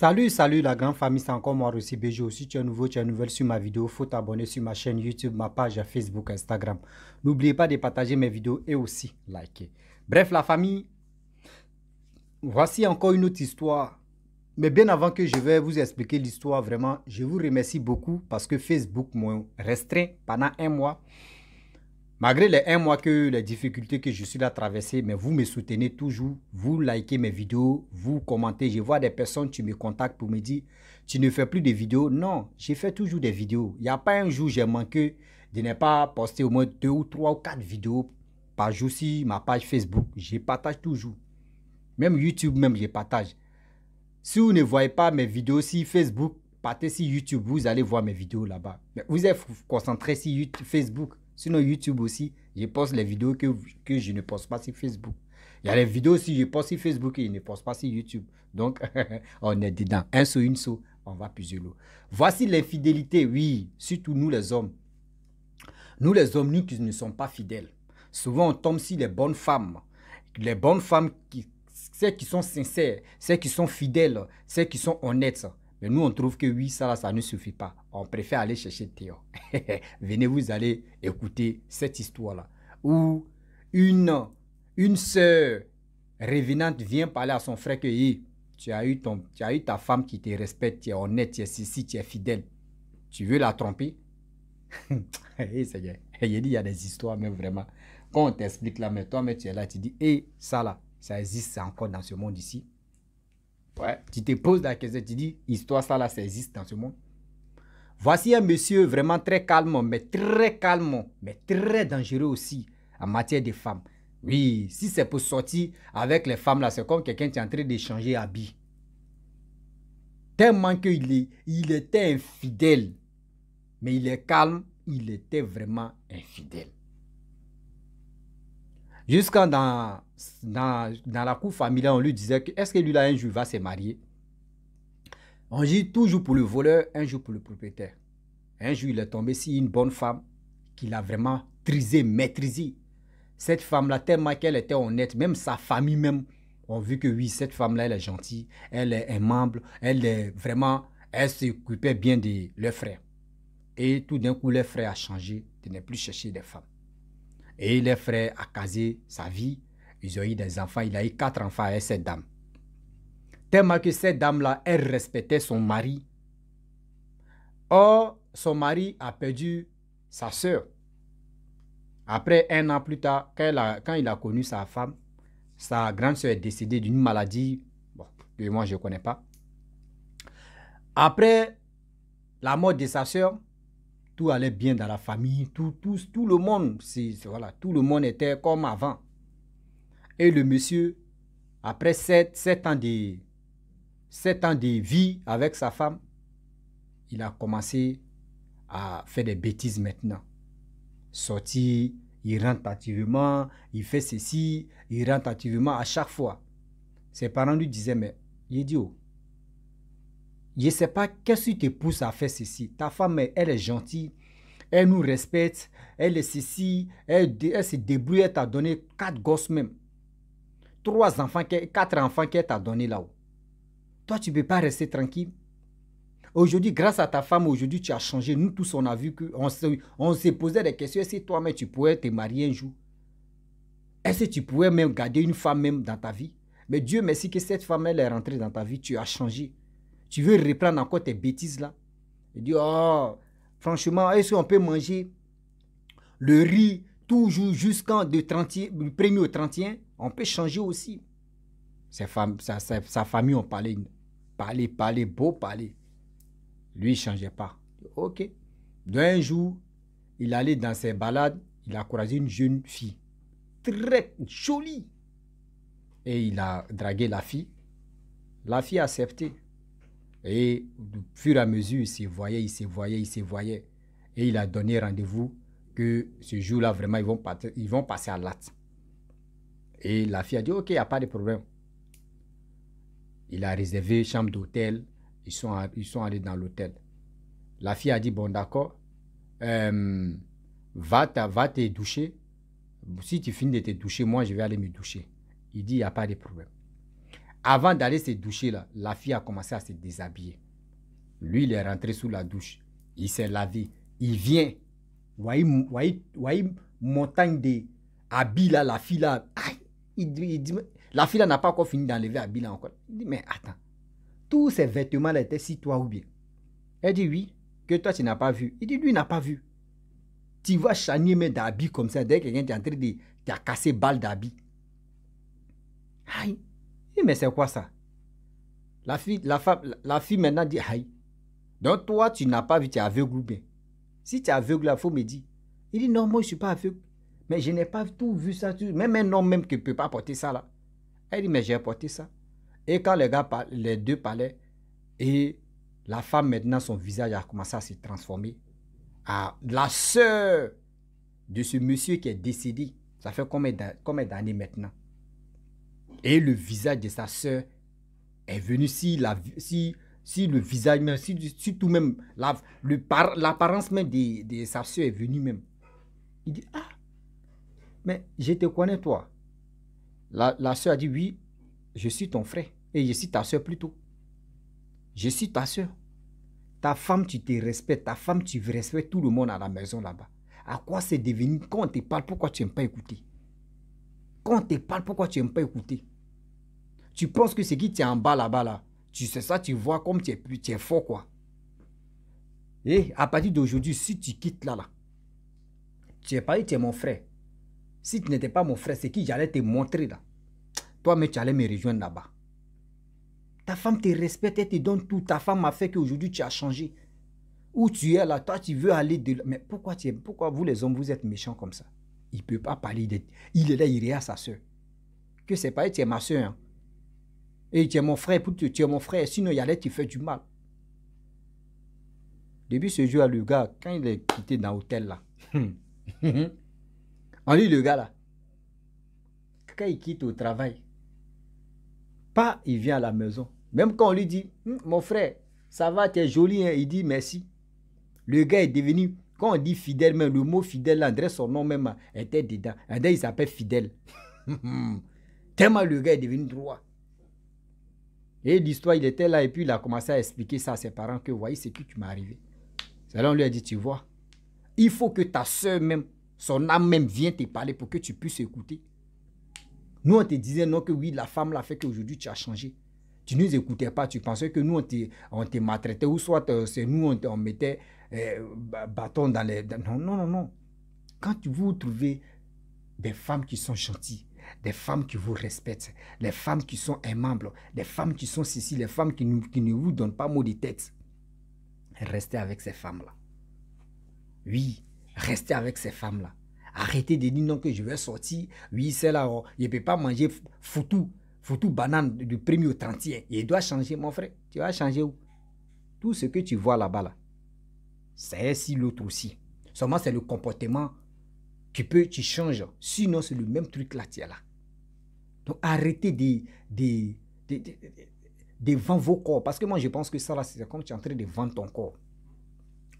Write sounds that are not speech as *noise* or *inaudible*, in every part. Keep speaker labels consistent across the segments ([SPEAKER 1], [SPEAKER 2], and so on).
[SPEAKER 1] Salut, salut la grande famille, c'est encore moi aussi. Bejo. Si tu es nouveau, tu es nouvelle sur ma vidéo, faut t'abonner sur ma chaîne YouTube, ma page Facebook, Instagram. N'oubliez pas de partager mes vidéos et aussi liker. Bref, la famille, voici encore une autre histoire. Mais bien avant que je vais vous expliquer l'histoire, vraiment, je vous remercie beaucoup parce que Facebook m'a restreint pendant un mois. Malgré les un mois que les difficultés que je suis là traverser, mais vous me soutenez toujours, vous likez mes vidéos, vous commentez. Je vois des personnes, tu me contactes pour me dire, tu ne fais plus de vidéos. Non, j'ai fait toujours des vidéos. Il n'y a pas un jour j'ai manqué de ne pas poster au moins deux ou trois ou quatre vidéos par jour sur ma page Facebook. Je partage toujours. Même YouTube, même je partage. Si vous ne voyez pas mes vidéos sur Facebook, partez sur YouTube, vous allez voir mes vidéos là-bas. Mais vous êtes concentré sur Facebook. Sinon, YouTube aussi, je poste les vidéos que, je ne poste pas sur Facebook. Il y a les vidéos aussi, je poste sur Facebook et je ne poste pas sur YouTube. Donc, *laughs* on est dedans. Un saut, une saut, on va puiser l'eau. Voici l'infidélité. oui, surtout nous les hommes. Nous les hommes, nous qui ne sommes pas fidèles. Souvent, on tombe sur les bonnes femmes. Les bonnes femmes, qui, celles qui sont sincères, celles qui sont fidèles, celles qui sont honnêtes. Et nous, on trouve que oui, ça, ça ne suffit pas. On préfère aller chercher Théo. *laughs* Venez, vous allez écouter cette histoire-là. Où une, une sœur révenante vient parler à son frère que tu, as eu ton, tu as eu ta femme qui te respecte, tu es honnête, tu es ceci, tu es fidèle. Tu veux la tromper *laughs* *laughs* il y a des histoires, mais vraiment. Quand on t'explique là, mais toi, mais tu es là, tu dis, hé, ça là, ça existe encore dans ce monde ici. Tu te poses la question, tu dis, histoire, ça, là, ça existe dans ce monde. Voici un monsieur vraiment très calme, mais très calme, mais très dangereux aussi en matière de femmes. Oui, si c'est pour sortir avec les femmes, là, c'est comme quelqu'un qui est en train d'échanger habits. Tellement qu'il il était infidèle. Mais il est calme, il était vraiment infidèle. Jusqu'à dans, dans, la cour familiale, on lui disait que est-ce que lui là un jour va se marier On dit toujours pour le voleur, un jour pour le propriétaire. Un jour, il est tombé sur une bonne femme qu'il a vraiment trisé, maîtrisé. Cette femme-là, tellement qu'elle était honnête, même sa famille même, ont vu que oui, cette femme-là, elle est gentille, elle est aimable, elle est vraiment, elle s'occupait bien de leurs frères. Et tout d'un coup, leur frère a changé de ne plus chercher des femmes. Et les frères a casé sa vie. Ils ont eu des enfants. Il a eu quatre enfants avec cette dame. Tellement que cette dame-là, elle respectait son mari. Or, son mari a perdu sa soeur. Après un an plus tard, quand, il a connu sa femme, sa grande soeur est décédée d'une maladie bon, que moi je ne connais pas. Après la mort de sa soeur, tout allait bien dans la famille, tout, tout, tout le monde, voilà, tout le monde était comme avant. Et le monsieur, après sept ans de, ans de vie avec sa femme, il a commencé à faire des bêtises maintenant. Sorti, il rentre activement, il fait ceci, il rentre activement à chaque fois. Ses parents lui disaient, mais il est oh je ne sais pas qu'est-ce qui te pousse à faire ceci. Ta femme, elle est gentille, elle nous respecte, elle est ceci, elle, se débrouille, elle t'a donné quatre gosses même. Trois enfants, quatre enfants qu'elle t'a donné là-haut. Toi, tu ne peux pas rester tranquille. Aujourd'hui, grâce à ta femme, aujourd'hui, tu as changé. Nous tous, on a vu qu'on s'est posé des questions. Est-ce que toi-même, tu pourrais te marier un jour Est-ce que tu pourrais même garder une femme même dans ta vie Mais Dieu merci que cette femme, elle est rentrée dans ta vie. Tu as changé. Tu veux reprendre encore tes bêtises là Il dit, oh, franchement, est-ce qu'on peut manger le riz toujours jusqu'en du 1 au 31 On peut changer aussi. Sa, famille, en parlait, parlait, parlait, beau parler. Lui, il ne changeait pas. Ok. D'un jour, il allait dans ses balades, il a croisé une jeune fille, très jolie. Et il a dragué la fille. La fille a accepté. Et au fur et à mesure, il se voyait, il se voyait, il se voyait. Et il a donné rendez-vous que ce jour-là, vraiment, ils vont, ils vont passer à l'acte. Et la fille a dit, OK, il n'y a pas de problème. Il a réservé chambre d'hôtel. Ils sont, ils sont allés dans l'hôtel. La fille a dit, bon, d'accord. Euh, va, va te doucher. Si tu finis de te doucher, moi, je vais aller me doucher. Il dit, il n'y a pas de problème. Avant d'aller se doucher, là, la fille a commencé à se déshabiller. Lui, il est rentré sous la douche. Il s'est lavé. Il vient. voyez, montagne des habits la fille là. la fille n'a pas encore fini d'enlever habits encore. Il dit, mais attends, tous ces vêtements là étaient si toi ou bien Elle dit, oui, que toi tu n'as pas vu. Il dit, lui n'a pas vu. Tu vois chanier mais d'habits comme ça, dès que quelqu'un est en train de. Tu as cassé balle d'habits. Aïe. Il mais c'est quoi ça la fille, la, femme, la fille maintenant dit Aïe. Donc toi, tu n'as pas vu, tu es aveugle ou bien. Si tu es aveugle, il faut me dire. Il dit Non, moi, je ne suis pas aveugle. Mais je n'ai pas tout vu ça. Même un homme même qui ne peut pas porter ça là. Elle dit Mais j'ai apporté ça. Et quand les, gars, les deux parlaient, et la femme maintenant, son visage a commencé à se transformer. À ah, la sœur de ce monsieur qui est décédé. Ça fait combien d'années maintenant et le visage de sa sœur est venu si, la, si, si le visage même, si, tout même, l'apparence même de, sa soeur est venue même. Il dit, ah, mais je te connais toi. La, soeur a dit, oui, je suis ton frère. Et je suis ta sœur plutôt. Je suis ta sœur. Ta femme, tu te respectes. Ta femme, tu respectes tout le monde à la maison là-bas. À quoi c'est devenu Quand on te parle, pourquoi tu n'aimes pas écouter Quand on te parle, pourquoi tu n'aimes pas écouter tu penses que c'est qui tu es en bas là-bas là. Tu sais ça, tu vois comme tu es, tu es fort quoi. Et eh, à partir d'aujourd'hui, si tu quittes là là, tu es pas tu es mon frère. Si tu n'étais pas mon frère, c'est qui j'allais te montrer là. Toi, mais tu allais me rejoindre là-bas. Ta femme te respecte, elle te donne tout. Ta femme a fait qu'aujourd'hui tu as changé. Où tu es là, toi tu veux aller de là. Mais pourquoi, tu pourquoi vous les hommes, vous êtes méchants comme ça Il ne peut pas parler. De... Il est là, il est à sa soeur. Que c'est pas, tu es ma soeur. Hein. Et tu es mon frère, pour te, tu mon frère, sinon il allait tu faire du mal. Depuis ce jour-là, le gars, quand il est quitté dans l'hôtel là, *laughs* on dit le gars là, quand il quitte au travail, pas il vient à la maison. Même quand on lui dit, hum, mon frère, ça va, tu es joli, hein, il dit merci. Le gars est devenu, quand on dit fidèle, mais le mot fidèle, André, son nom même hein, était dedans. André, il s'appelle fidèle. *laughs* Tellement le gars est devenu droit. Et l'histoire, il était là et puis il a commencé à expliquer ça à ses parents que voyez ce qui m'est arrivé. C'est on lui a dit, tu vois, il faut que ta soeur même, son âme même vienne te parler pour que tu puisses écouter. Nous, on te disait non que oui, la femme l'a fait qu'aujourd'hui tu as changé. Tu ne nous écoutais pas, tu pensais que nous, on te, on maltraitait ou soit euh, c'est nous, on, mettait euh, bâton dans les... non, non, non, non. Quand vous trouvez des femmes qui sont gentilles, des femmes qui vous respectent, les femmes qui sont aimables, des femmes qui sont ceci, les femmes qui, ne vous donnent pas mot de tête. Restez avec ces femmes-là. Oui, restez avec ces femmes-là. Arrêtez de dire non que je vais sortir. Oui, c'est là, oh, je ne peux pas manger foutou, foutou banane du premier au 30 Il doit changer, mon frère. Tu vas changer où Tout ce que tu vois là-bas, là, c'est si l'autre aussi. Seulement, c'est le comportement tu peux, tu changes. Sinon, c'est le même truc là, tu là. Donc, arrêtez de, de, de, vendre vos corps. Parce que moi, je pense que ça, là, c'est comme tu es en train de vendre ton corps.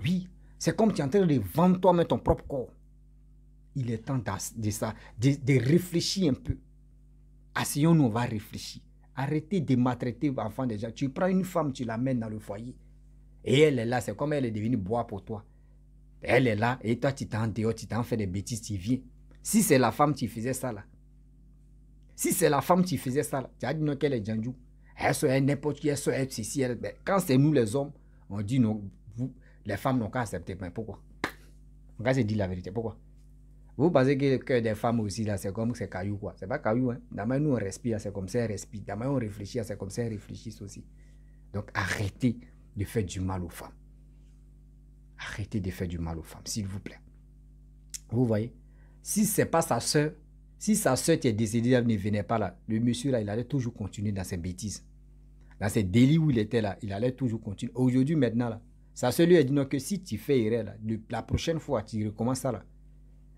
[SPEAKER 1] Oui, c'est comme tu es en train de vendre toi-même ton propre corps. Il est temps de, ça, de, réfléchir un peu. Asseyons-nous, on va réfléchir. Arrêtez de maltraiter vos enfants déjà. Tu prends une femme, tu l'amènes dans le foyer. Et elle est là, c'est comme elle est devenue bois pour toi. Elle est là et toi, tu t'en tu t'en fais des bêtises, tu viens. Si c'est la femme, qui faisait ça là. Si c'est la femme, qui faisait ça là. Tu as dit non qu'elle est Djandjou. Elle soit n'importe qui, elle soit si si Elle... Ben, quand c'est nous les hommes, on dit non, les femmes n'ont qu'à accepter. Mais pourquoi On se dit la vérité. Pourquoi Vous pensez que le cœur des femmes aussi là, c'est comme c'est caillou quoi. C'est pas caillou. Hein? D'abord, nous on respire, c'est comme ça, on respire. D'abord, on réfléchit, c'est comme ça, on réfléchit aussi. Donc arrêtez de faire du mal aux femmes. Arrêtez de faire du mal aux femmes, s'il vous plaît. Vous voyez Si ce n'est pas sa soeur, si sa soeur qui est décédée, elle ne venait pas là, le monsieur là, il allait toujours continuer dans ses bêtises. Dans ses délits où il était là, il allait toujours continuer. Aujourd'hui, maintenant, là, sa soeur lui a dit non, que si tu fais erreur, la prochaine fois, tu recommences ça là.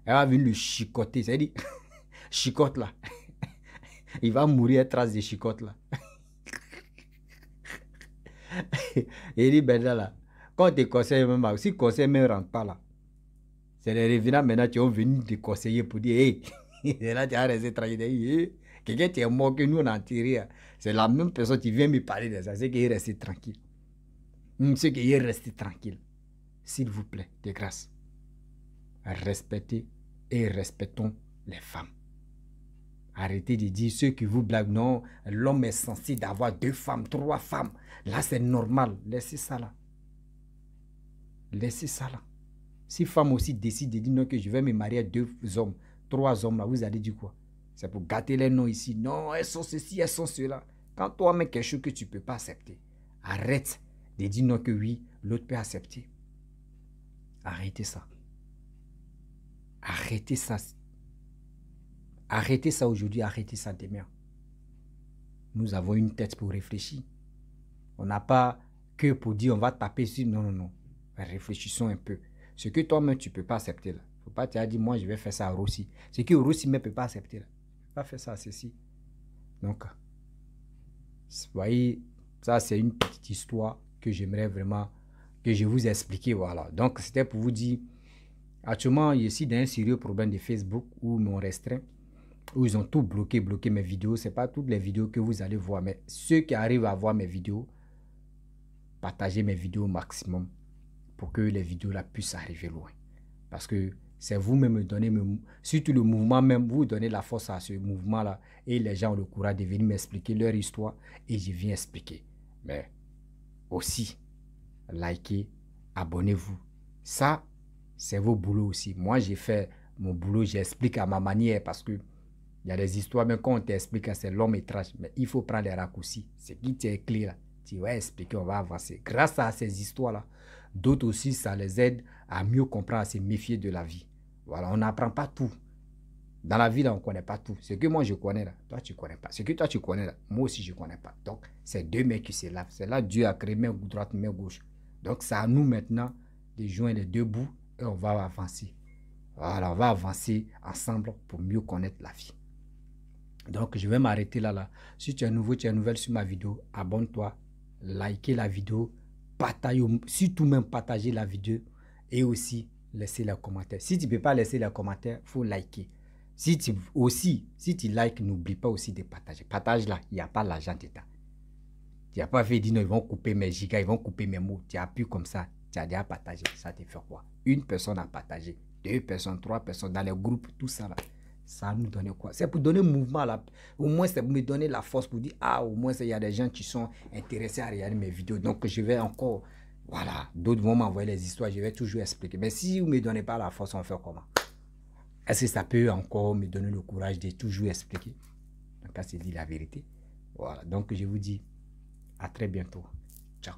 [SPEAKER 1] Elle va venir le chicoter. Ça dit. *laughs* chicote là. *laughs* il va mourir à trace de chicote là. Il *laughs* dit, ben là quand on te même, si le conseil ne rentre pas là, c'est les revenants maintenant qui ont venu te conseiller pour dire Hé, hey, *laughs* là, tu as resté tranquille. Quelqu'un qui est mort, que nous on a tiré. Hein. C'est la même personne qui vient me parler de ça. C'est qu'il est resté tranquille. Hum, c'est qu'il est resté tranquille. S'il vous plaît, de grâce, respectez et respectons les femmes. Arrêtez de dire ceux qui vous blaguent, non, l'homme est censé d'avoir deux femmes, trois femmes. Là, c'est normal. Laissez ça là. Laissez ça là. Si femme aussi décide de dire non, que je vais me marier à deux hommes, trois hommes là, vous allez dire quoi C'est pour gâter les noms ici. Non, elles sont ceci, elles sont cela. Quand toi mets quelque chose que tu ne peux pas accepter, arrête de dire non que oui, l'autre peut accepter. Arrêtez ça. Arrêtez ça. Arrêtez ça aujourd'hui, arrêtez ça demain. Nous avons une tête pour réfléchir. On n'a pas que pour dire on va taper sur. Non, non, non. Réfléchissons un peu. Ce que toi-même, tu ne peux pas accepter là. faut pas te dire, moi, je vais faire ça à Rossi. Ce que Rossi ne peut pas accepter là. ne pas faire ça à ceci. Donc, vous voyez, ça, c'est une petite histoire que j'aimerais vraiment que je vous explique. Voilà. Donc, c'était pour vous dire, actuellement, je suis dans un sérieux problème de Facebook où mon restreint où ils ont tout bloqué, bloqué mes vidéos. Ce n'est pas toutes les vidéos que vous allez voir, mais ceux qui arrivent à voir mes vidéos, partagez mes vidéos au maximum pour que les vidéos là puissent arriver loin. Parce que c'est vous-même donnez, surtout le mouvement même, vous donnez la force à ce mouvement-là. Et les gens ont le courage de venir m'expliquer leur histoire et je viens expliquer. Mais aussi, likez, abonnez-vous. Ça, c'est vos boulots aussi. Moi, j'ai fait mon boulot, j'explique à ma manière parce que il y a des histoires, mais quand on t'explique, hein, c'est long métrage. Mais il faut prendre les raccourcis. C'est qui t'est clair là. Tu vas expliquer, on va avancer. Grâce à ces histoires-là, D'autres aussi, ça les aide à mieux comprendre, à se méfier de la vie. Voilà, on n'apprend pas tout. Dans la vie, là, on ne connaît pas tout. Ce que moi, je connais, là, toi, tu ne connais pas. Ce que toi, tu connais, là, moi aussi, je ne connais pas. Donc, c'est deux mains qui se lavent. C'est là Dieu a créé main droite, main gauche. Donc, c'est à nous maintenant de joindre les deux bouts et on va avancer. Voilà, on va avancer ensemble pour mieux connaître la vie. Donc, je vais m'arrêter là, là. Si tu es nouveau, tu es nouvelle sur ma vidéo, abonne-toi, likez la vidéo, partager, surtout même partager la vidéo et aussi laisser les commentaires. Si tu ne peux pas laisser les commentaires, il faut liker. Si tu, aussi, si tu likes, n'oublie pas aussi de partager. Partage là, il n'y a pas l'argent d'État. Tu n'as pas fait dire non, ils vont couper mes gigas, ils vont couper mes mots. Tu appuies comme ça, tu as déjà partagé. Ça te fait quoi Une personne a partagé, deux personnes, trois personnes, dans les groupes, tout ça là ça nous donner quoi C'est pour donner mouvement Au moins, c'est pour me donner la force pour dire, ah, au moins, il y a des gens qui sont intéressés à regarder mes vidéos. Donc, je vais encore... Voilà, d'autres vont m'envoyer les histoires, je vais toujours expliquer. Mais si vous ne me donnez pas la force, on fait comment Est-ce que ça peut encore me donner le courage de toujours expliquer Donc, c'est dit la vérité. Voilà, donc je vous dis à très bientôt. Ciao.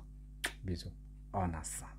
[SPEAKER 1] Bisous. En ensemble.